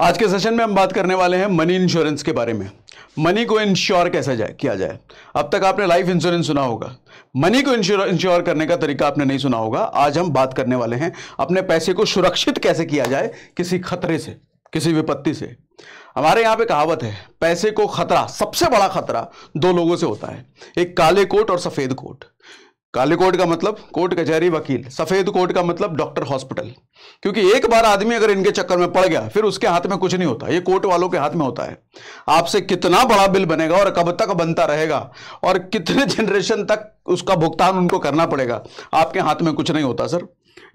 आज के सेशन में हम बात करने वाले हैं मनी इंश्योरेंस के बारे में मनी को इंश्योर कैसे जाए किया जाए अब तक आपने लाइफ इंश्योरेंस सुना होगा मनी को इंश्योर करने का तरीका आपने नहीं सुना होगा आज हम बात करने वाले हैं अपने पैसे को सुरक्षित कैसे किया जाए किसी खतरे से किसी विपत्ति से हमारे यहाँ पे कहावत है पैसे को खतरा सबसे बड़ा खतरा दो लोगों से होता है एक काले कोट और सफेद कोट काले कोट का मतलब कोर्ट कचहरी वकील सफेद कोट का मतलब डॉक्टर हॉस्पिटल क्योंकि एक बार आदमी अगर इनके चक्कर में पड़ गया फिर उसके हाथ में कुछ नहीं होता ये कोर्ट वालों के हाथ में होता है आपसे कितना बड़ा बिल बनेगा और कब तक बनता रहेगा और कितने जनरेशन तक उसका भुगतान उनको करना पड़ेगा आपके हाथ में कुछ नहीं होता सर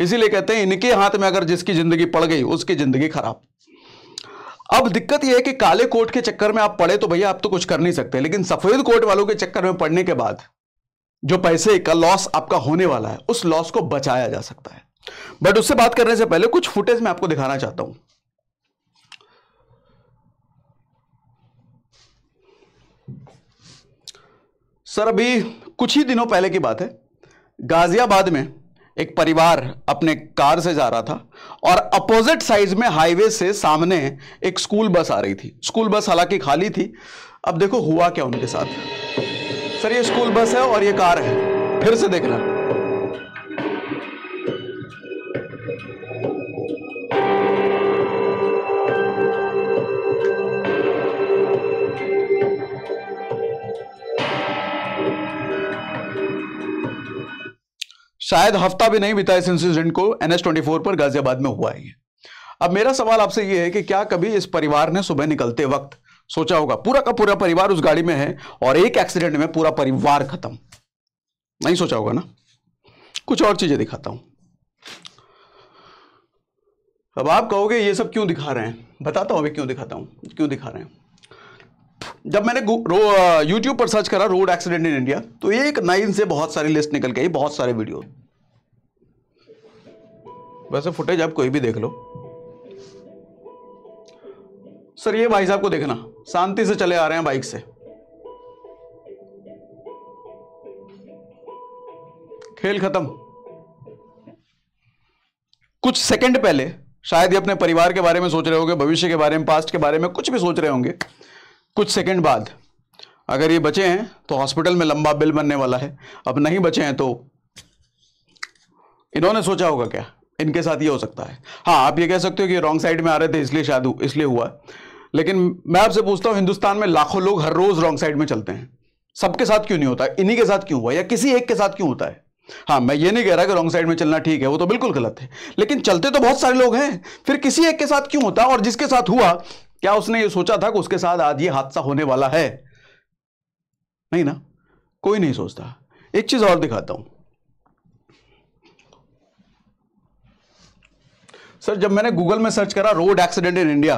इसीलिए कहते हैं इनके हाथ में अगर जिसकी जिंदगी पड़ गई उसकी जिंदगी खराब अब दिक्कत यह है कि काले कोट के चक्कर में आप पड़े तो भैया आप तो कुछ कर नहीं सकते लेकिन सफेद कोट वालों के चक्कर में पड़ने के बाद जो पैसे का लॉस आपका होने वाला है उस लॉस को बचाया जा सकता है बट उससे बात करने से पहले कुछ फुटेज मैं आपको दिखाना चाहता हूं सर अभी कुछ ही दिनों पहले की बात है गाजियाबाद में एक परिवार अपने कार से जा रहा था और अपोजिट साइड में हाईवे से सामने एक स्कूल बस आ रही थी स्कूल बस हालांकि खाली थी अब देखो हुआ क्या उनके साथ सर ये स्कूल बस है और ये कार है फिर से देखना शायद हफ्ता भी नहीं बिता इस इंसिडेंट को एनएस ट्वेंटी फोर पर गाजियाबाद में हुआ है अब मेरा सवाल आपसे यह है कि क्या कभी इस परिवार ने सुबह निकलते वक्त सोचा होगा पूरा का पूरा परिवार उस गाड़ी में है और एक एक्सीडेंट में पूरा परिवार खत्म नहीं सोचा होगा ना कुछ और चीजें दिखाता हूं अब आप कहोगे ये सब क्यों दिखा रहे हैं बताता हूं अभी क्यों दिखाता हूं क्यों दिखा रहे हैं जब मैंने यूट्यूब पर सर्च करा रोड एक्सीडेंट इन इंडिया तो एक नाइन से बहुत सारी लिस्ट निकल गई बहुत सारे वीडियो वैसे फुटेज आप कोई भी देख लो सर ये भाई साहब को देखना शांति से चले आ रहे हैं बाइक से खेल खत्म कुछ सेकंड पहले शायद ये अपने परिवार के बारे में सोच रहे होंगे भविष्य के बारे में पास्ट के बारे में कुछ भी सोच रहे होंगे कुछ सेकंड बाद अगर ये बचे हैं तो हॉस्पिटल में लंबा बिल बनने वाला है अब नहीं बचे हैं तो इन्होंने सोचा होगा क्या इनके साथ ये हो सकता है हाँ आप ये कह सकते हो कि रॉन्ग साइड में आ रहे थे इसलिए शायद इसलिए हुआ लेकिन मैं आपसे पूछता हूँ हिंदुस्तान में लाखों लोग हर रोज रॉन्ग साइड में चलते हैं सबके साथ क्यों नहीं होता इन्हीं के साथ क्यों हुआ या किसी एक के साथ क्यों होता है हाँ मैं ये नहीं कह रहा कि रॉन्ग साइड में चलना ठीक है वो तो बिल्कुल गलत है लेकिन चलते तो बहुत सारे लोग हैं फिर किसी एक के साथ क्यों होता और जिसके साथ हुआ क्या उसने ये सोचा था कि उसके साथ आज ये हादसा होने वाला है नहीं ना कोई नहीं सोचता एक चीज और दिखाता हूं सर जब मैंने गूगल में सर्च करा रोड एक्सीडेंट इन इंडिया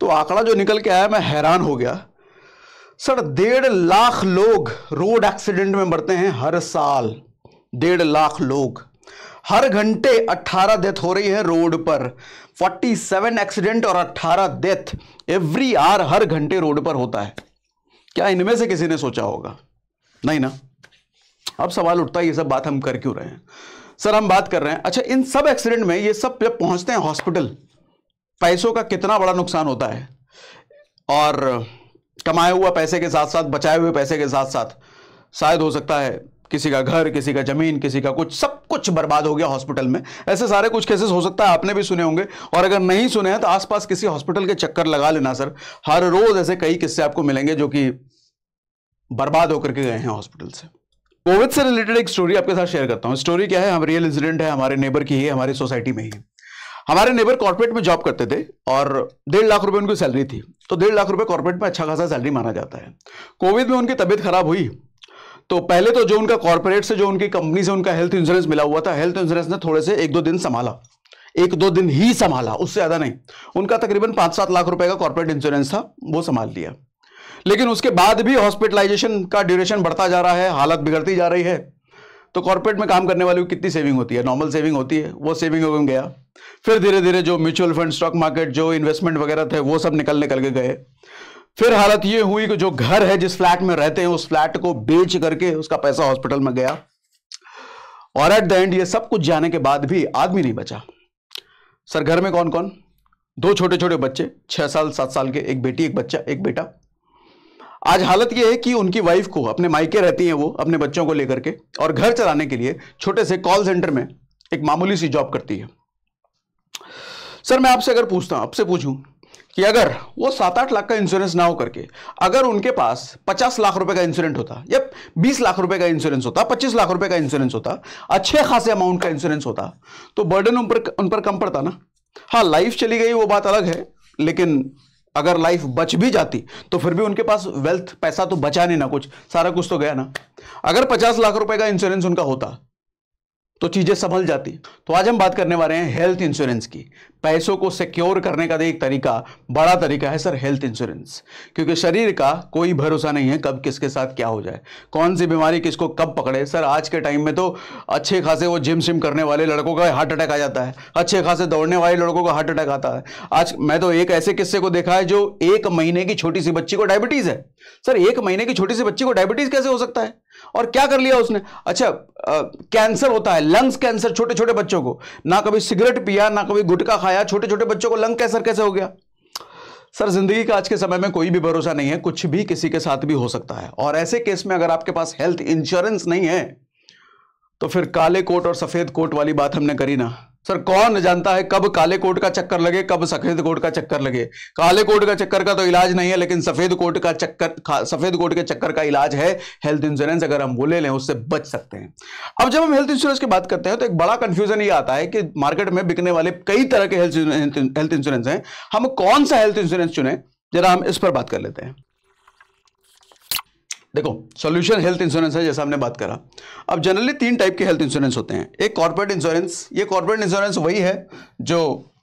तो आंकड़ा जो निकल के आया मैं हैरान हो गया सर डेढ़ लाख लोग रोड एक्सीडेंट में मरते हैं हर साल डेढ़ लाख लोग हर घंटे 18 डेथ हो रही है रोड पर 47 एक्सीडेंट और 18 डेथ एवरी आर हर घंटे रोड पर होता है क्या इनमें से किसी ने सोचा होगा नहीं ना अब सवाल उठता है ये सब बात हम कर क्यों रहे हैं सर हम बात कर रहे हैं अच्छा इन सब एक्सीडेंट में ये सब जब पहुंचते हैं हॉस्पिटल पैसों का कितना बड़ा नुकसान होता है और कमाए हुआ पैसे के साथ साथ बचाए हुए पैसे के साथ साथ शायद हो सकता है किसी का घर किसी का जमीन किसी का कुछ सब कुछ बर्बाद हो गया हॉस्पिटल में ऐसे सारे कुछ केसेस हो सकता है आपने भी सुने होंगे और अगर नहीं सुने हैं तो आसपास किसी हॉस्पिटल के चक्कर लगा लेना सर हर रोज ऐसे कई किस्से आपको मिलेंगे जो कि बर्बाद होकर के गए हैं हॉस्पिटल से कोविड से रिलेटेड एक स्टोरी आपके साथ शेयर करता हूँ स्टोरी क्या है हम रियल इंसिडेंट है हमारे नेबर की है हमारे सोसाइटी में ही हमारे नेबर कॉर्पोरेट में जॉब करते थे और डेढ़ लाख रुपए उनकी सैलरी थी तो डेढ़ लाख रुपए कॉर्पोरेट में अच्छा खासा सैलरी माना जाता है कोविड में उनकी तबीयत खराब हुई तो पहले तो जो उनका कॉर्पोरेट से जो उनकी कंपनी से उनका हेल्थ इंश्योरेंस मिला हुआ था हेल्थ इंश्योरेंस ने थोड़े से एक दो दिन संभाला एक दो दिन ही संभाला उससे ज़्यादा नहीं उनका तकरीबन पांच सात लाख रुपए का कॉर्पोरेट इंश्योरेंस था वो संभाल लिया लेकिन उसके बाद भी हॉस्पिटलाइजेशन का ड्यूरेशन बढ़ता जा रहा है हालत बिगड़ती जा रही है तो कॉर्पोरेट में काम करने वाले कितनी सेविंग होती है नॉर्मल सेविंग होती है वो सेविंग हो गया फिर धीरे धीरे जो म्यूचुअल फंड स्टॉक मार्केट जो इन्वेस्टमेंट वगैरह थे वो सब निकल निकल के गए फिर हालत ये हुई कि जो घर है जिस फ्लैट में रहते हैं उस फ्लैट को बेच करके उसका पैसा हॉस्पिटल में गया और एट द एंड ये सब कुछ जाने के बाद भी आदमी नहीं बचा सर घर में कौन कौन दो छोटे छोटे बच्चे छह साल सात साल के एक बेटी एक बच्चा एक बेटा आज हालत यह है कि उनकी वाइफ को अपने मायके रहती हैं वो अपने बच्चों को लेकर के और घर चलाने के लिए छोटे से कॉल सेंटर में एक मामूली सी जॉब करती है सर मैं आपसे अगर पूछता हूं आपसे पूछूं कि अगर वो सात आठ लाख का इंश्योरेंस ना हो करके अगर उनके पास पचास लाख रुपए का इंश्योरेंस होता या बीस लाख रुपए का इंश्योरेंस होता पच्चीस लाख रुपए का इंश्योरेंस होता अच्छे खासे अमाउंट का इंश्योरेंस होता तो बर्डन उन पर उन पर कम पड़ता ना हाँ लाइफ चली गई वो बात अलग है लेकिन अगर लाइफ बच भी जाती तो फिर भी उनके पास वेल्थ पैसा तो बचा नहीं ना कुछ सारा कुछ तो गया ना अगर पचास लाख रुपए का इंश्योरेंस उनका होता तो चीज़ें संभल जाती तो आज हम बात करने वाले हैं हेल्थ इंश्योरेंस की पैसों को सिक्योर करने का एक तरीका बड़ा तरीका है सर हेल्थ इंश्योरेंस क्योंकि शरीर का कोई भरोसा नहीं है कब किसके साथ क्या हो जाए कौन सी बीमारी किसको कब पकड़े सर आज के टाइम में तो अच्छे खासे वो जिम सिम करने वाले लड़कों का हार्ट अटैक आ जाता है अच्छे खासे दौड़ने वाले लड़कों का हार्ट अटैक आता है आज मैं तो एक ऐसे किस्से को देखा है जो एक महीने की छोटी सी बच्ची को डायबिटीज़ है सर एक महीने की छोटी सी बच्ची को डायबिटीज़ कैसे हो सकता है और क्या कर लिया उसने अच्छा कैंसर होता है लंग्स कैंसर छोटे छोटे बच्चों को ना कभी सिगरेट पिया ना कभी गुटखा खाया छोटे छोटे बच्चों को लंग कैंसर कैसे हो गया सर जिंदगी का आज के समय में कोई भी भरोसा नहीं है कुछ भी किसी के साथ भी हो सकता है और ऐसे केस में अगर आपके पास हेल्थ इंश्योरेंस नहीं है तो फिर काले कोट और सफेद कोट वाली बात हमने करी ना सर कौन जानता है कब काले कोट का चक्कर लगे कब सफेद कोट का चक्कर लगे काले कोट का चक्कर का तो इलाज नहीं है लेकिन सफेद कोट का चक्कर सफेद कोट के चक्कर का इलाज है हेल्थ इंश्योरेंस अगर हम वो ले लें उससे बच सकते हैं अब जब हम हेल्थ इंश्योरेंस की बात करते हैं तो एक बड़ा कंफ्यूजन ये आता है कि मार्केट में बिकने वाले कई तरह के हेल्थ हेल्थ इंश्योरेंस हैं हम कौन सा हेल्थ इंश्योरेंस चुने जरा हम इस पर बात कर लेते हैं देखो सॉल्यूशन हेल्थ इंश्योरेंस है जैसा हमने बात करा अब जनरली तीन टाइप के हेल्थ इंश्योरेंस होते हैं एक कॉर्पोरेट इंश्योरेंस ये कॉर्पोरेट इंश्योरेंस वही है जो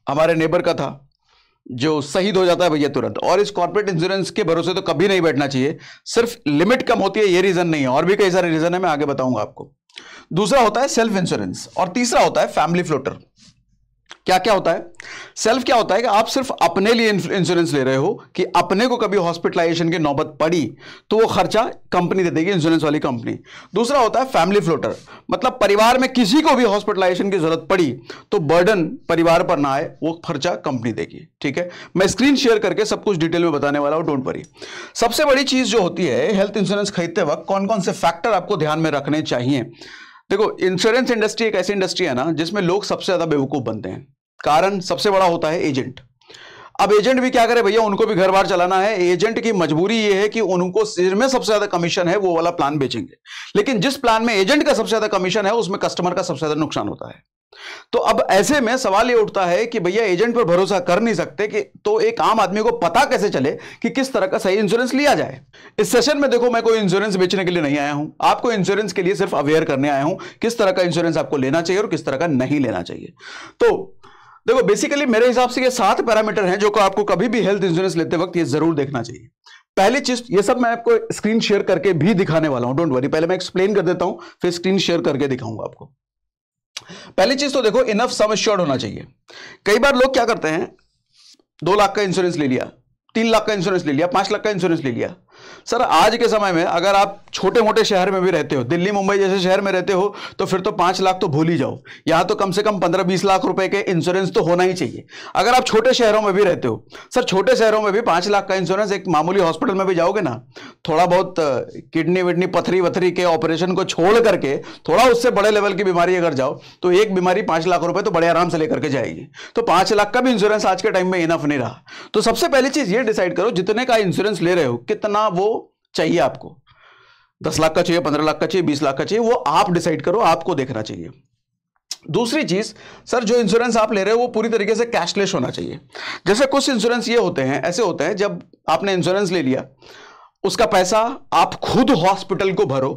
हमारे नेबर का था जो शहीद हो जाता है भैया तुरंत और इस कॉर्पोरेट इंश्योरेंस के भरोसे तो कभी नहीं बैठना चाहिए सिर्फ लिमिट कम होती है ये रीज़न नहीं है और भी कई सारे रीज़न है मैं आगे बताऊंगा आपको दूसरा होता है सेल्फ इंश्योरेंस और तीसरा होता है फैमिली फ्लोटर क्या क्या होता है सेल्फ क्या होता है कि आप सिर्फ अपने लिए इंश्योरेंस ले रहे हो कि अपने को कभी हॉस्पिटलाइजेशन की नौबत पड़ी तो वो खर्चा कंपनी दे देगी इंश्योरेंस वाली कंपनी दूसरा होता है फैमिली फ्लोटर मतलब परिवार में किसी को भी हॉस्पिटलाइजेशन की जरूरत पड़ी तो बर्डन परिवार पर ना आए वो खर्चा कंपनी देगी ठीक है मैं स्क्रीन शेयर करके सब कुछ डिटेल में बताने वाला हूँ डोंट वरी सबसे बड़ी चीज़ जो होती है हेल्थ इंश्योरेंस खरीदते वक्त कौन कौन से फैक्टर आपको ध्यान में रखने चाहिए देखो इंश्योरेंस इंडस्ट्री एक ऐसी इंडस्ट्री है ना जिसमें लोग सबसे ज्यादा बेवकूफ बनते हैं कारण सबसे बड़ा होता है एजेंट अब एजेंट भी क्या करे भैया उनको भी घर बार चलाना है एजेंट की मजबूरी ये है कि उनको में सबसे ज्यादा कमीशन है वो वाला प्लान बेचेंगे लेकिन जिस प्लान में एजेंट का सबसे ज्यादा कमीशन है उसमें कस्टमर का सबसे ज्यादा नुकसान होता है तो अब ऐसे में सवाल ये उठता है कि भैया एजेंट पर भरोसा कर नहीं सकते कि तो एक आम आदमी को पता कैसे चले कि किस तरह का सही इंश्योरेंस लिया जाए इस सेशन में देखो मैं कोई इंश्योरेंस बेचने के लिए नहीं आया हूं आपको इंश्योरेंस के लिए सिर्फ अवेयर करने आया हूं किस तरह का इंश्योरेंस आपको लेना चाहिए और किस तरह का नहीं लेना चाहिए तो देखो बेसिकली मेरे हिसाब से ये सात पैरामीटर हैं जो को आपको कभी भी हेल्थ इंश्योरेंस लेते वक्त ये जरूर देखना चाहिए पहली चीज ये सब मैं आपको स्क्रीन शेयर करके भी दिखाने वाला हूं डोंट वरी पहले मैं एक्सप्लेन कर देता हूं फिर स्क्रीन शेयर करके दिखाऊंगा आपको पहली चीज तो देखो इनफ सम एश्योर्ड होना चाहिए कई बार लोग क्या करते हैं दो लाख का इंश्योरेंस ले लिया तीन लाख का इंश्योरेंस ले लिया पांच लाख का इंश्योरेंस ले लिया सर आज के समय में अगर आप छोटे मोटे शहर में भी रहते हो दिल्ली मुंबई जैसे शहर में रहते हो तो फिर तो पांच लाख तो भूल ही जाओ यहां तो कम से कम पंद्रह बीस लाख रुपए के इंश्योरेंस तो होना ही चाहिए अगर आप छोटे शहरों में भी रहते हो सर छोटे शहरों में भी पांच लाख का इंश्योरेंस एक मामूली हॉस्पिटल में भी जाओगे ना थोड़ा बहुत किडनी विडनी पथरी वथरी के ऑपरेशन को छोड़ करके थोड़ा उससे बड़े लेवल की बीमारी अगर जाओ तो एक बीमारी पांच लाख रुपए तो बड़े आराम से लेकर के जाएगी तो पांच लाख का भी इंश्योरेंस आज के टाइम में इनफ नहीं रहा तो सबसे पहली चीज़ ये डिसाइड करो जितने का इंश्योरेंस ले रहे हो कितना वो चाहिए आपको दस लाख का चाहिए पंद्रह लाख का चाहिए बीस लाख का चाहिए वो आप डिसाइड करो आपको देखना चाहिए दूसरी चीज सर जो इंश्योरेंस आप ले रहे हो वो पूरी तरीके से कैशलेस होना चाहिए जैसे कुछ इंश्योरेंस ये होते हैं ऐसे होते हैं जब आपने इंश्योरेंस ले लिया उसका पैसा आप खुद हॉस्पिटल को भरो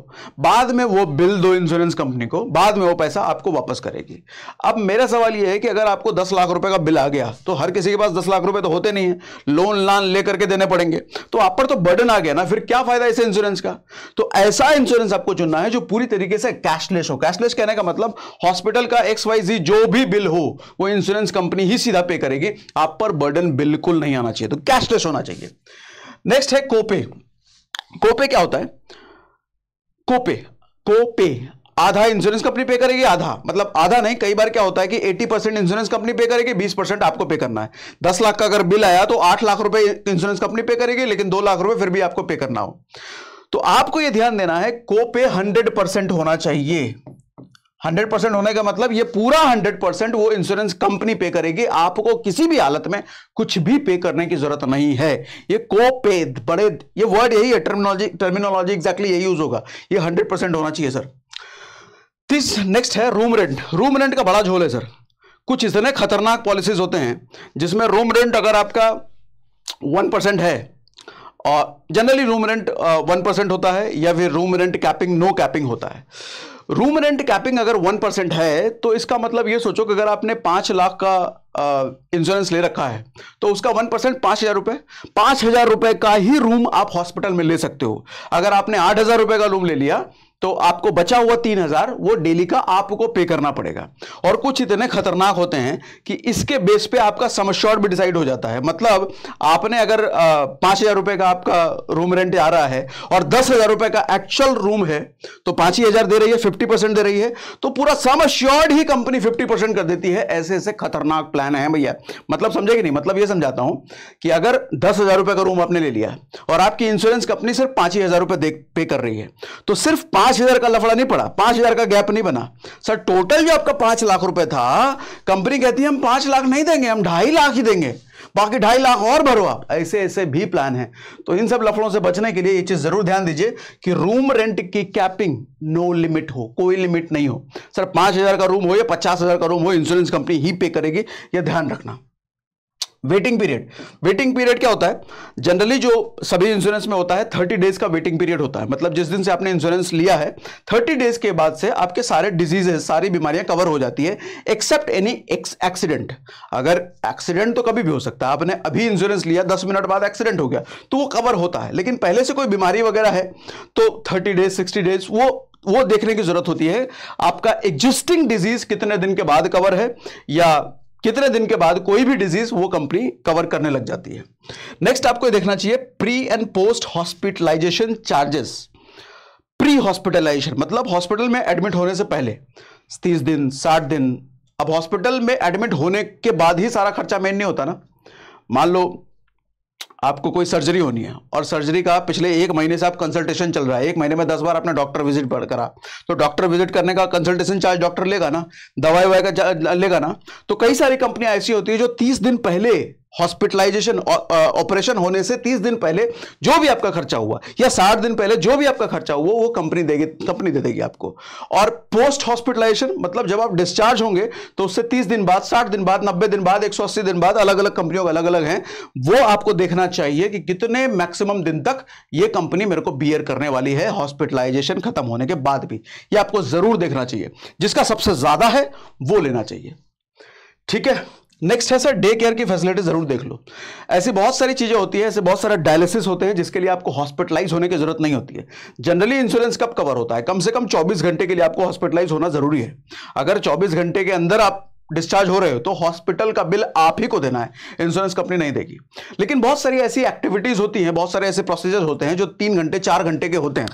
बाद में वो बिल दो इंश्योरेंस कंपनी को बाद में वो पैसा आपको वापस करेगी अब मेरा सवाल ये है कि अगर आपको दस लाख रुपए का बिल आ गया तो हर किसी के पास दस लाख रुपए तो होते नहीं है लोन लान ले करके देने पड़ेंगे तो आप पर तो बर्डन आ गया ना फिर क्या फायदा इस इंश्योरेंस का तो ऐसा इंश्योरेंस आपको चुनना है जो पूरी तरीके से कैशलेस हो कैशलेस कहने का मतलब हॉस्पिटल का एक्स वाई जी जो भी बिल हो वो इंश्योरेंस कंपनी ही सीधा पे करेगी आप पर बर्डन बिल्कुल नहीं आना चाहिए तो कैशलेस होना चाहिए नेक्स्ट है कोपे कोपे क्या होता है कोपे कोपे आधा इंश्योरेंस कंपनी पे करेगी आधा मतलब आधा नहीं कई बार क्या होता है कि 80 परसेंट इंश्योरेंस कंपनी पे करेगी 20 परसेंट आपको पे करना है 10 लाख का अगर बिल आया तो 8 लाख रुपए इंश्योरेंस कंपनी पे करेगी लेकिन 2 लाख रुपए फिर भी आपको पे करना हो तो आपको यह ध्यान देना है कोपे 100 परसेंट होना चाहिए हंड्रेड परसेंट होने का मतलब ये पूरा हंड्रेड परसेंट वो इंश्योरेंस कंपनी पे करेगी आपको किसी भी हालत में कुछ भी पे करने की जरूरत नहीं है ये को पे बड़े ये वर्ड यही है टर्मिनोलॉजी टर्मिनोलॉजी एक्जैक्टली यही यूज होगा ये हंड्रेड परसेंट होना चाहिए सर तीस नेक्स्ट है रूम रेंट रूम रेंट का बड़ा झोल है सर कुछ इतने खतरनाक पॉलिसीज होते हैं जिसमें रूम रेंट अगर आपका वन परसेंट है generally room rent one percent होता है या फिर room rent capping no capping होता है रूम रेंट कैपिंग अगर वन परसेंट है तो इसका मतलब ये सोचो कि अगर आपने पांच लाख का इंश्योरेंस uh, ले रखा है तो उसका वन परसेंट पांच हज़ार रुपए पांच हज़ार रुपए का ही रूम आप हॉस्पिटल में ले सकते हो अगर आपने आठ हज़ार रुपए का रूम ले लिया तो आपको बचा हुआ तीन हजार वो डेली का आपको पे करना पड़ेगा और कुछ इतने खतरनाक होते हैं कि इसके बेस पे आपका समश्योर भी डिसाइड हो जाता है मतलब आपने अगर पांच हजार रुपए का आपका रूम रेंट आ रहा है और दस हजार रुपए का एक्चुअल रूम है तो पांच ही हजार दे रही है फिफ्टी परसेंट दे रही है तो पूरा समश्योर्ड ही कंपनी फिफ्टी कर देती है ऐसे ऐसे खतरनाक प्लान है भैया मतलब समझेगी नहीं मतलब यह समझाता हूं कि अगर दस का रूम आपने ले लिया और आपकी इंश्योरेंस कंपनी सिर्फ पांच ही हजार रुपए पे कर रही है तो सिर्फ पांच पांच हजार का लफड़ा नहीं पड़ा पांच हजार का गैप नहीं बना सर टोटल जो आपका पांच लाख रुपए था कंपनी कहती है हम पांच लाख नहीं देंगे हम ढाई लाख ही देंगे बाकी ढाई लाख और भरो आप ऐसे ऐसे भी प्लान है तो इन सब लफड़ों से बचने के लिए ये चीज जरूर ध्यान दीजिए कि रूम रेंट की कैपिंग नो लिमिट हो कोई लिमिट नहीं हो सर पांच हजार का रूम हो या पचास हजार का रूम हो इंश्योरेंस कंपनी ही पे करेगी यह ध्यान रखना वेटिंग पीरियड वेटिंग पीरियड क्या होता है जनरली जो सभी इंश्योरेंस में होता है थर्टी डेज का वेटिंग पीरियड होता है मतलब जिस दिन से आपने इंश्योरेंस लिया है थर्टी डेज के बाद से आपके सारे डिजीजेस सारी बीमारियां कवर हो जाती है एक्सेप्ट एनी एक्सीडेंट अगर एक्सीडेंट तो कभी भी हो सकता है आपने अभी इंश्योरेंस लिया दस मिनट बाद एक्सीडेंट हो गया तो वो कवर होता है लेकिन पहले से कोई बीमारी वगैरह है तो थर्टी डेज सिक्सटी डेज वो वो देखने की जरूरत होती है आपका एग्जिस्टिंग डिजीज कितने दिन के बाद कवर है या कितने दिन के बाद कोई भी डिजीज वो कंपनी कवर करने लग जाती है नेक्स्ट आपको देखना चाहिए pre and post hospitalisation charges pre hospitalisation मतलब हॉस्पिटल में एडमिट होने से पहले तीस दिन साठ दिन अब हॉस्पिटल में एडमिट होने के बाद ही सारा खर्चा मेन नहीं होता ना मान लो आपको कोई सर्जरी होनी है और सर्जरी का पिछले एक महीने से आप कंसल्टेशन चल रहा है एक महीने में दस बार आपने डॉक्टर विजिट करा तो डॉक्टर विजिट करने का कंसल्टेशन चार्ज डॉक्टर लेगा ना दवाई का लेगा ना तो कई सारी कंपनियां ऐसी होती है जो तीस दिन पहले हॉस्पिटलाइजेशन ऑपरेशन होने से 30 दिन पहले जो भी आपका खर्चा हुआ या 60 दिन पहले जो भी आपका खर्चा हुआ वो कंपनी देगी कंपनी दे देगी आपको और पोस्ट हॉस्पिटलाइजेशन मतलब जब आप डिस्चार्ज होंगे तो उससे 30 दिन बाद 60 दिन बाद 90 दिन बाद 180 दिन बाद अलग अलग कंपनियों का अलग अलग हैं वो आपको देखना चाहिए कि कितने मैक्सिमम दिन तक ये कंपनी मेरे को बियर करने वाली है हॉस्पिटलाइजेशन खत्म होने के बाद भी ये आपको जरूर देखना चाहिए जिसका सबसे ज्यादा है वो लेना चाहिए ठीक है नेक्स्ट है सर डे केयर की फैसिलिटी ज़रूर देख लो ऐसी बहुत सारी चीज़ें होती है ऐसे बहुत सारे डायलिसिस होते हैं जिसके लिए आपको हॉस्पिटलाइज होने की ज़रूरत नहीं होती है जनरली इंश्योरेंस कब कवर होता है कम से कम 24 घंटे के लिए आपको हॉस्पिटलाइज होना ज़रूरी है अगर 24 घंटे के अंदर आप डिस्चार्ज हो रहे हो तो हॉस्पिटल का बिल आप ही को देना है इंश्योरेंस कंपनी नहीं देगी लेकिन बहुत सारी ऐसी एक्टिविटीज होती हैं बहुत सारे ऐसे प्रोसीजर होते हैं जो तीन घंटे चार घंटे के होते हैं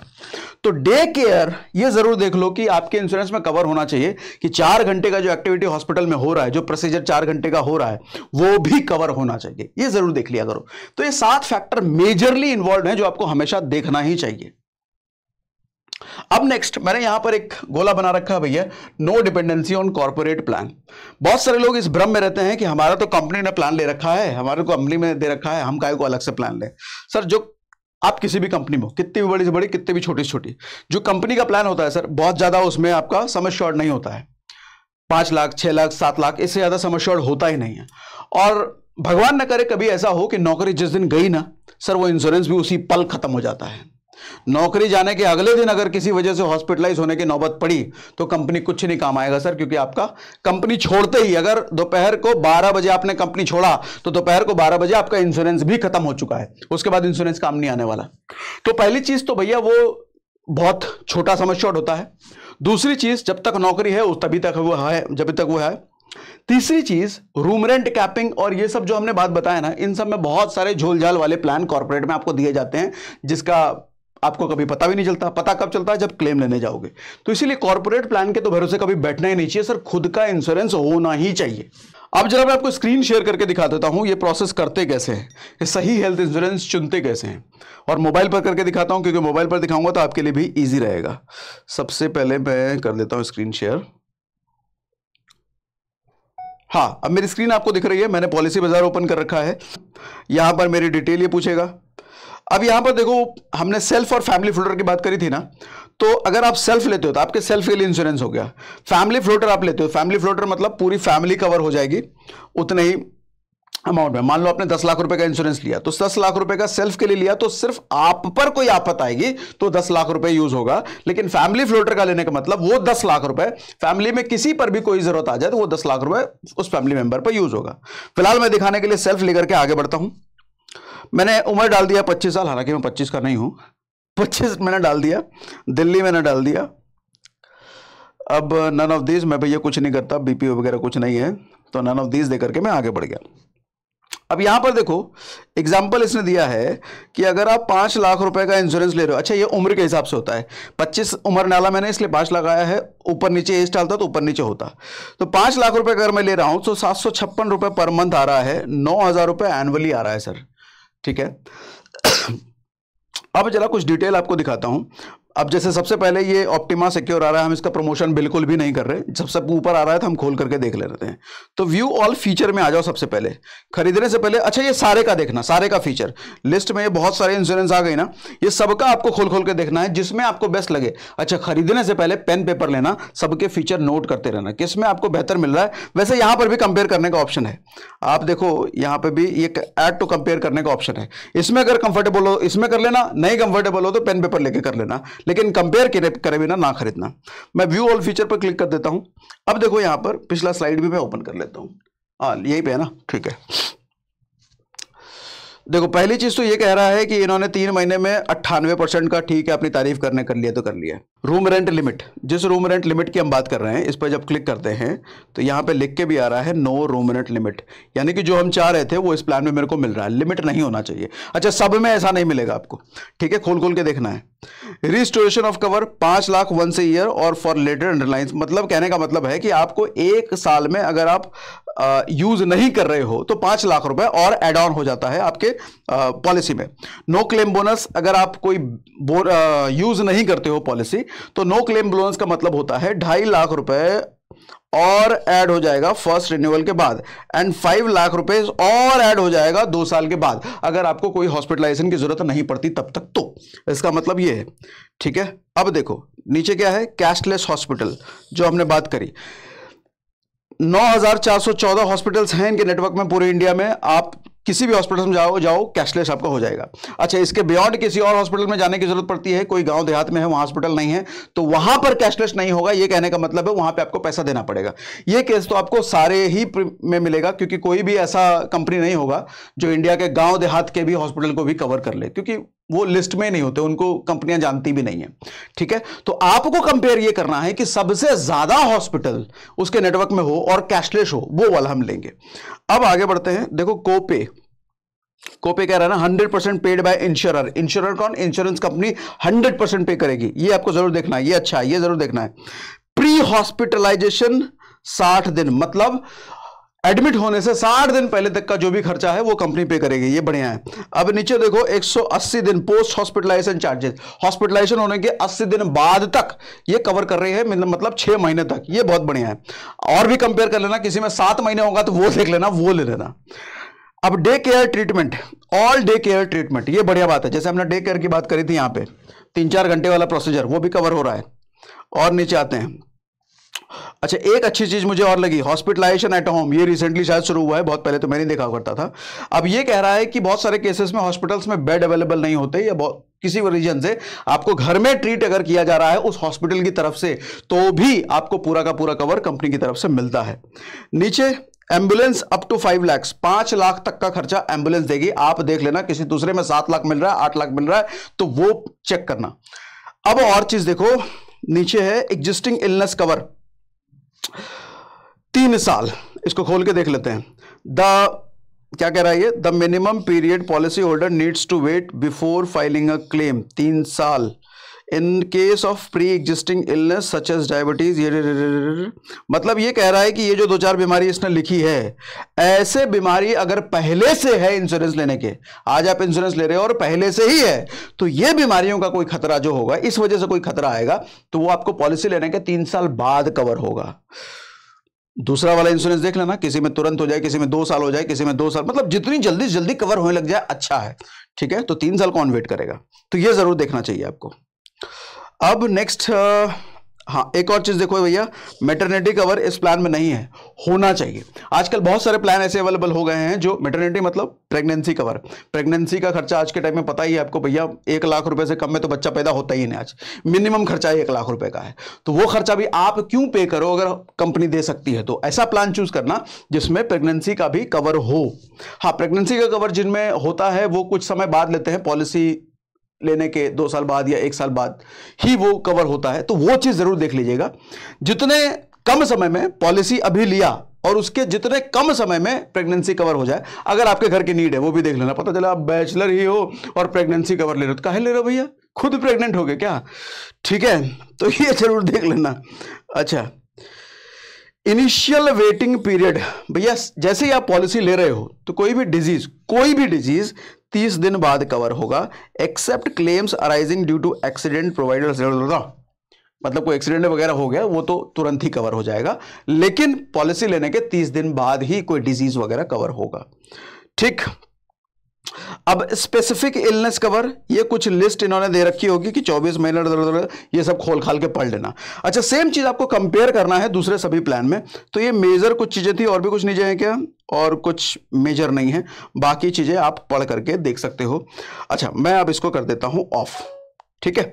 तो डे केयर ये जरूर देख लो कि आपके इंश्योरेंस में कवर होना चाहिए कि चार घंटे का जो एक्टिविटी हॉस्पिटल में हो रहा है जो प्रोसीजर चार घंटे का हो रहा है वो भी कवर होना चाहिए ये जरूर देख लिया करो तो ये सात फैक्टर मेजरली इन्वॉल्व है जो आपको हमेशा देखना ही चाहिए अब नेक्स्ट मैंने यहां पर एक गोला बना रखा है भैया no dependency on corporate plan बहुत सारे लोग इस भ्रम में रहते हैं कि हमारा तो कंपनी ने प्लान ले रखा है हमारे को कंपनी में दे रखा है हम काय को अलग से प्लान ले सर जो आप किसी भी कंपनी में हो कितनी भी बड़ी से बड़ी कितनी भी छोटी से छोटी जो कंपनी का प्लान होता है सर बहुत ज़्यादा उसमें आपका समय शॉर्ट नहीं होता है पांच लाख छह लाख सात लाख इससे ज़्यादा समय शॉर्ट होता ही नहीं है और भगवान ना करे कभी ऐसा हो कि नौकरी जिस दिन गई ना सर वो इंश्योरेंस भी उसी पल खत्म हो जाता है नौकरी जाने के अगले दिन अगर किसी वजह से हॉस्पिटलाइज होने की नौबत पड़ी तो कंपनी कुछ नहीं काम आएगा सर क्योंकि आपका कंपनी छोड़ते ही अगर दोपहर को 12 बजे आपने कंपनी छोड़ा तो दोपहर को 12 बजे आपका इंश्योरेंस भी खत्म हो चुका है उसके बाद इंश्योरेंस काम नहीं आने वाला तो पहली चीज तो भैया वो बहुत छोटा समझ शॉट होता है दूसरी चीज जब तक नौकरी है उस तभी तक वो है जब तक वो है तीसरी चीज रूम रेंट कैपिंग और ये सब जो हमने बात बताया ना इन सब में बहुत सारे झोलझाल वाले प्लान कॉर्पोरेट में आपको दिए जाते हैं जिसका आपको कभी पता भी नहीं चलता पता कब चलता है जब क्लेम लेने जाओगे तो इसीलिए कॉर्पोरेट प्लान के तो भरोसे कभी बैठना ही नहीं चाहिए सर खुद का इंश्योरेंस होना ही चाहिए अब जरा मैं आपको स्क्रीन शेयर करके दिखा देता हूं ये प्रोसेस करते कैसे हैं ये सही हेल्थ इंश्योरेंस चुनते कैसे हैं और मोबाइल पर करके दिखाता हूं क्योंकि मोबाइल पर दिखाऊंगा तो आपके लिए भी ईजी रहेगा सबसे पहले मैं कर लेता हूं स्क्रीन शेयर हाँ अब मेरी स्क्रीन आपको दिख रही है मैंने पॉलिसी बाजार ओपन कर रखा है यहां पर मेरी डिटेल ये पूछेगा अब यहां पर देखो हमने सेल्फ और फैमिली फ्लोटर की बात करी थी ना तो अगर आप सेल्फ लेते हो तो आपके सेल्फ के लिए इंश्योरेंस हो गया फैमिली फ्लोटर आप लेते हो फैमिली फ्लोटर मतलब पूरी फैमिली कवर हो जाएगी उतने ही अमाउंट में मान लो आपने दस लाख रुपए का इंश्योरेंस लिया तो दस लाख रुपए का सेल्फ के लिए लिया तो सिर्फ आप पर कोई आफत आएगी तो दस लाख रुपए यूज होगा लेकिन फैमिली फ्लोटर का लेने का मतलब वो दस लाख रुपए फैमिली में किसी पर भी कोई जरूरत आ जाए तो वो दस लाख रुपए उस फैमिली मेंबर पर यूज होगा फिलहाल मैं दिखाने के लिए सेल्फ लेकर के आगे बढ़ता हूं मैंने उम्र डाल दिया पच्चीस साल हालांकि मैं पच्चीस का नहीं हूँ पच्चीस मैंने डाल दिया दिल्ली मैंने डाल दिया अब नन ऑफ दीज मैं भैया कुछ नहीं करता बीपी वगैरह कुछ नहीं है तो नन ऑफ दीज दे करके मैं आगे बढ़ गया अब यहां पर देखो एग्जाम्पल इसने दिया है कि अगर आप पांच लाख रुपए का इंश्योरेंस ले रहे हो अच्छा ये उम्र के हिसाब से होता है पच्चीस उम्र नाला मैंने इसलिए पांच लगाया है ऊपर नीचे एज डालता तो ऊपर नीचे होता तो पांच लाख रुपए अगर मैं ले रहा हूँ तो सात सौ छप्पन रुपए पर मंथ आ रहा है नौ हज़ार रुपये एनुअली आ रहा है सर ठीक है अब जरा कुछ डिटेल आपको दिखाता हूं अब जैसे सबसे पहले ये ऑप्टिमा सिक्योर आ रहा है हम इसका प्रमोशन बिल्कुल भी नहीं कर रहे जब सब ऊपर आ रहा है तो हम खोल करके देख ले रहे हैं तो व्यू ऑल फीचर में आ जाओ सबसे पहले खरीदने से पहले अच्छा ये सारे का देखना सारे का फीचर लिस्ट में ये बहुत सारे इंश्योरेंस आ गई ना ये सबका आपको खोल खोल के देखना है जिसमें आपको बेस्ट लगे अच्छा खरीदने से पहले पेन पेपर लेना सबके फीचर नोट करते रहना किसमें आपको बेहतर मिल रहा है वैसे यहाँ पर भी कंपेयर करने का ऑप्शन है आप देखो यहाँ पर भी ये एड टू कंपेयर करने का ऑप्शन है इसमें अगर कंफर्टेबल हो इसमें कर लेना नहीं कंफर्टेबल हो तो पेन पेपर लेके कर लेना लेकिन कंपेयर करे बिना ना खरीदना मैं व्यू ऑल फीचर पर क्लिक कर देता हूँ अब देखो यहाँ पर पिछला स्लाइड भी मैं ओपन कर लेता हूँ हाँ पे है ना ठीक है देखो पहली चीज तो ये कह रहा है कि इन्होंने तीन महीने में अट्ठानवे परसेंट का ठीक है अपनी तारीफ करने कर लिया तो कर लिया रूम रेंट लिमिट जिस रूम रेंट लिमिट की हम बात कर रहे हैं इस पर जब क्लिक करते हैं तो यहाँ पे लिख के भी आ रहा है नो रूम रेंट लिमिट यानी कि जो हम चाह रहे थे वो इस प्लान में मेरे को मिल रहा है लिमिट नहीं होना चाहिए अच्छा सब में ऐसा नहीं मिलेगा आपको ठीक है खोल खोल के देखना है रिस्टोरेशन ऑफ कवर पांच लाख वन से ईयर और फॉर लेटर अंडरलाइंस मतलब कहने का मतलब है कि आपको एक साल में अगर आप यूज नहीं कर रहे हो तो पांच लाख रुपए और एड ऑन हो जाता है आपके पॉलिसी में नो क्लेम बोनस अगर आप कोई यूज नहीं करते हो पॉलिसी तो नो क्लेम बोनस का मतलब होता है ढाई लाख रुपए और ऐड हो जाएगा फर्स्ट रिन्यूअल के बाद एंड फाइव लाख रुपए और ऐड हो जाएगा दो साल के बाद अगर आपको कोई हॉस्पिटलाइजेशन की जरूरत नहीं पड़ती तब तक तो इसका मतलब ये है ठीक है अब देखो नीचे क्या है कैशलेस हॉस्पिटल जो हमने बात करी 9,414 हॉस्पिटल्स हैं इनके नेटवर्क में पूरे इंडिया में आप किसी भी हॉस्पिटल में जाओ जाओ कैशलेस आपका हो जाएगा अच्छा इसके बियॉन्ड किसी और हॉस्पिटल में जाने की जरूरत पड़ती है कोई गांव देहात में है वहां हॉस्पिटल नहीं है तो वहां पर कैशलेस नहीं होगा ये कहने का मतलब है वहां पे आपको पैसा देना पड़ेगा ये केस तो आपको सारे ही में मिलेगा क्योंकि कोई भी ऐसा कंपनी नहीं होगा जो इंडिया के गाँव देहात के भी हॉस्पिटल को भी कवर कर ले क्योंकि वो लिस्ट में नहीं होते उनको कंपनियां जानती भी नहीं है ठीक है तो आपको कंपेयर ये करना है कि सबसे ज्यादा हॉस्पिटल उसके नेटवर्क में हो और कैशलेस हो वो वाला हम लेंगे अब आगे बढ़ते हैं देखो कोपे कोपे कह रहा है ना hundred percent paid by insurer insurer कौन insurance company hundred percent pay करेगी ये आपको जरूर देखना है ये अच्छा है ये जरूर देखना है प्री हॉस्पिटलाइजेशन साठ दिन मतलब एडमिट होने से 60 दिन पहले तक का जो भी खर्चा है वो कंपनी पे करेगी ये बढ़िया है अब नीचे देखो 180 दिन पोस्ट हॉस्पिटलाइजेशन चार्जेस हॉस्पिटलाइजेशन होने के 80 दिन बाद तक ये कवर कर रहे हैं मतलब छह महीने तक ये बहुत बढ़िया है और भी कंपेयर कर लेना किसी में सात महीने होगा तो वो देख लेना वो ले लेना अब day care treatment all day care treatment ये बढ़िया बात है जैसे हमने डे केयर की बात करी थी यहाँ पे तीन चार घंटे वाला प्रोसीजर वो भी कवर हो रहा है और नीचे आते हैं अच्छा एक अच्छी चीज़ मुझे और लगी हॉस्पिटलाइजेशन एट होम ये रिसेंटली शायद शुरू हुआ है बहुत पहले तो मैं नहीं देखा करता था अब ये कह रहा है कि बहुत सारे केसेस में हॉस्पिटल्स में बेड अवेलेबल नहीं होते या किसी रीजन से आपको घर में ट्रीट अगर किया जा रहा है उस हॉस्पिटल की तरफ से तो भी आपको पूरा का पूरा कवर कंपनी की तरफ से मिलता है नीचे ambulance up to five lakhs पांच लाख तक का खर्चा एम्बुलेंस देगी आप देख लेना किसी दूसरे में सात लाख मिल रहा है आठ लाख मिल रहा है तो वो चेक करना अब और चीज देखो नीचे है एग्जिस्टिंग इलनेस कवर तीन साल इसको खोल के देख लेते हैं द क्या कह रहा है the minimum period policy holder needs to wait before filing a claim तीन साल in case of pre existing illness such as diabetes ये मतलब ये कह रहा है कि ये जो दो चार बीमारी इसने लिखी है ऐसे बीमारी अगर पहले से है इंश्योरेंस लेने के आज आप इंश्योरेंस ले रहे हो और पहले से ही है तो ये बीमारियों का कोई खतरा जो होगा इस वजह से कोई खतरा आएगा तो वो आपको पॉलिसी लेने के तीन साल बाद कवर होगा दूसरा वाला इंश्योरेंस देख लेना किसी में तुरंत हो जाए किसी में दो साल हो जाए किसी में दो साल मतलब जितनी जल्दी जल्दी कवर होने लग जाए अच्छा है ठीक है तो तीन साल कौन वेट करेगा तो ये जरूर देखना चाहिए आपको अब नेक्स्ट uh, हाँ एक और चीज़ देखो भैया मेटर्निटी कवर इस प्लान में नहीं है होना चाहिए आजकल बहुत सारे प्लान ऐसे अवेलेबल हो गए हैं जो मेटर्निटी मतलब प्रेगनेंसी कवर प्रेगनेंसी का खर्चा आज के टाइम में पता ही है आपको भैया एक लाख रुपए से कम में तो बच्चा पैदा होता ही नहीं आज मिनिमम खर्चा एक लाख रुपए का है तो वो खर्चा भी आप क्यों पे करो अगर कंपनी दे सकती है तो ऐसा प्लान चूज करना जिसमें प्रेगनेंसी का भी कवर हो हाँ प्रेगनेंसी का कवर जिनमें होता है वो कुछ समय बाद लेते हैं पॉलिसी लेने के दो साल बाद या एक साल बाद ही वो कवर होता है तो वो चीज़ ज़रूर देख लीजिएगा जितने कम समय में पॉलिसी अभी लिया और उसके जितने कम समय में प्रेगनेंसी कवर हो जाए अगर आपके घर की नीड है वो भी देख लेना पता चला आप बैचलर ही हो और प्रेगनेंसी कवर ले रहे हो तो कहे ले रहे हो भैया खुद प्रेग्नेंट हो गए क्या ठीक है तो ये जरूर देख लेना अच्छा इनिशियल वेटिंग पीरियड भैया जैसे ही आप पॉलिसी ले रहे हो तो कोई भी डिजीज कोई भी डिजीज 30 दिन बाद कवर होगा except claims arising due to accident provider मतलब कोई एक्सीडेंट वगैरह हो गया वो तो तुरंत ही कवर हो जाएगा लेकिन पॉलिसी लेने के 30 दिन बाद ही कोई डिजीज वगैरह कवर होगा ठीक अब स्पेसिफिक इलनेस कवर ये कुछ लिस्ट इन्होंने दे रखी होगी कि 24 महीने ये सब खोल खाल के पढ़ लेना अच्छा सेम चीज आपको कंपेयर करना है दूसरे सभी प्लान में तो ये मेजर कुछ चीजें थी और भी कुछ नीचे हैं क्या और कुछ मेजर नहीं है बाकी चीजें आप पढ़ करके देख सकते हो अच्छा मैं अब इसको कर देता हूं ऑफ ठीक है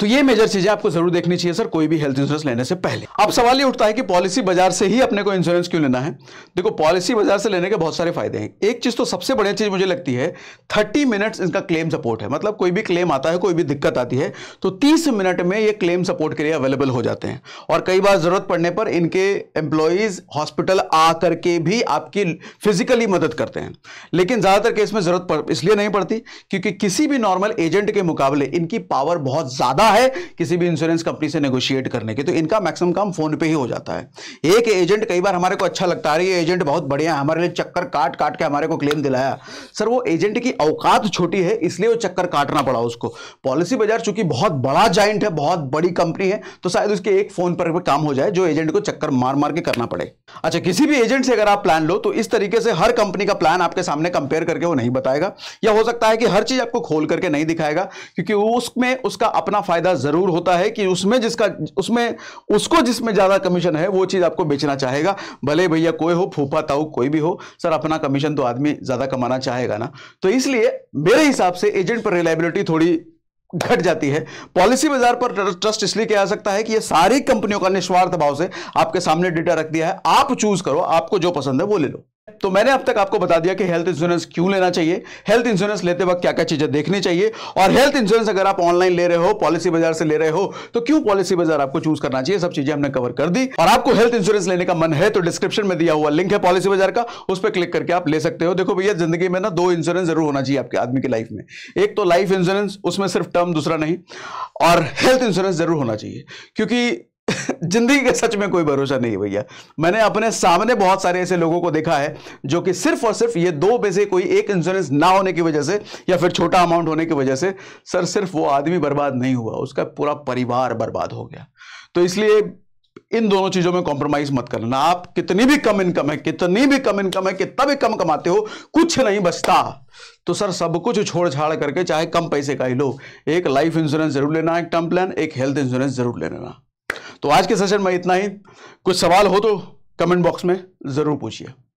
तो ये मेजर चीजें आपको जरूर देखनी चाहिए सर कोई भी हेल्थ इंश्योरेंस लेने से पहले अब सवाल ये उठता है कि पॉलिसी बाजार से ही अपने को इंश्योरेंस क्यों लेना है देखो पॉलिसी बाजार से लेने के बहुत सारे फायदे हैं एक चीज तो सबसे बढ़िया चीज मुझे लगती है थर्टी मिनट्स इनका क्लेम सपोर्ट है मतलब कोई भी क्लेम आता है कोई भी दिक्कत आती है तो तीस मिनट में ये क्लेम सपोर्ट के लिए अवेलेबल हो जाते हैं और कई बार जरूरत पड़ने पर इनके एम्प्लॉयज हॉस्पिटल आ करके भी आपकी फिजिकली मदद करते हैं लेकिन ज्यादातर केस में जरूरत इसलिए नहीं पड़ती क्योंकि किसी भी नॉर्मल एजेंट के मुकाबले इनकी पावर बहुत ज्यादा रहा है किसी भी इंश्योरेंस कंपनी से नेगोशिएट करने की तो इनका मैक्सिमम काम फोन पे ही हो जाता है एक एजेंट कई बार हमारे को अच्छा लगता है ये एजेंट बहुत बढ़िया है हमारे लिए चक्कर काट काट के हमारे को क्लेम दिलाया सर वो एजेंट की औकात छोटी है इसलिए वो चक्कर काटना पड़ा उसको पॉलिसी बाजार चूंकि बहुत बड़ा जॉइंट है बहुत बड़ी कंपनी है तो शायद उसके एक फोन पर काम हो जाए जो एजेंट को चक्कर मार मार के करना पड़े अच्छा किसी भी एजेंट से अगर आप प्लान लो तो इस तरीके से हर कंपनी का प्लान आपके सामने कंपेयर करके वो नहीं बताएगा या हो सकता है कि हर चीज आपको खोल करके नहीं दिखाएगा क्योंकि उसमें उसका अपना फायदा फायदा जरूर होता है कि उसमें जिसका उसमें उसको जिसमें ज़्यादा कमीशन है वो चीज़ आपको बेचना चाहेगा भले भैया कोई हो फूफा ताऊ कोई भी हो सर अपना कमीशन तो आदमी ज़्यादा कमाना चाहेगा ना तो इसलिए मेरे हिसाब से एजेंट पर रिलायबिलिटी थोड़ी घट जाती है पॉलिसी बाजार पर ट्रस्ट इसलिए किया सकता है कि ये सारी कंपनियों का निस्वार्थ भाव से आपके सामने डेटा रख दिया है आप चूज करो आपको जो पसंद है वो ले लो तो मैंने अब तक आपको बता दिया कि हेल्थ इंश्योरेंस क्यों लेना चाहिए हेल्थ इंश्योरेंस लेते वक्त क्या क्या चीजें देखनी चाहिए और हेल्थ इंश्योरेंस अगर आप ऑनलाइन ले रहे हो पॉलिसी बाजार से ले रहे हो तो क्यों पॉलिसी बाजार आपको चूज करना चाहिए सब चीजें हमने कवर कर दी और आपको हेल्थ इंश्योरेंस लेने का मन है तो डिस्क्रिप्शन में दिया हुआ लिंक है पॉलिसी बाजार का उस पर क्लिक करके आप ले सकते हो देखो भैया जिंदगी में ना दो इंश्योरेंस जरूर होना चाहिए आपके आदमी की लाइफ में एक तो लाइफ इंश्योरेंस उसमें सिर्फ टर्म दूसरा नहीं और हेल्थ इंश्योरेंस जरूर होना चाहिए क्योंकि जिंदगी के सच में कोई भरोसा नहीं भैया मैंने अपने सामने बहुत सारे ऐसे लोगों को देखा है जो कि सिर्फ और सिर्फ ये दो पैसे कोई एक इंश्योरेंस ना होने की वजह से या फिर छोटा अमाउंट होने की वजह से सर सिर्फ वो आदमी बर्बाद नहीं हुआ उसका पूरा परिवार बर्बाद हो गया तो इसलिए इन दोनों चीजों में कॉम्प्रोमाइज मत करना आप कितनी भी कम इनकम है कितनी भी कम इनकम है कितना भी कम कमाते हो कुछ नहीं बचता तो सर सब कुछ छोड़ छाड़ करके चाहे कम पैसे का ही लो एक लाइफ इंश्योरेंस जरूर लेना एक टर्म प्लान एक हेल्थ इंश्योरेंस जरूर ले लेना तो आज के सेशन में इतना ही कुछ सवाल हो तो कमेंट बॉक्स में ज़रूर पूछिए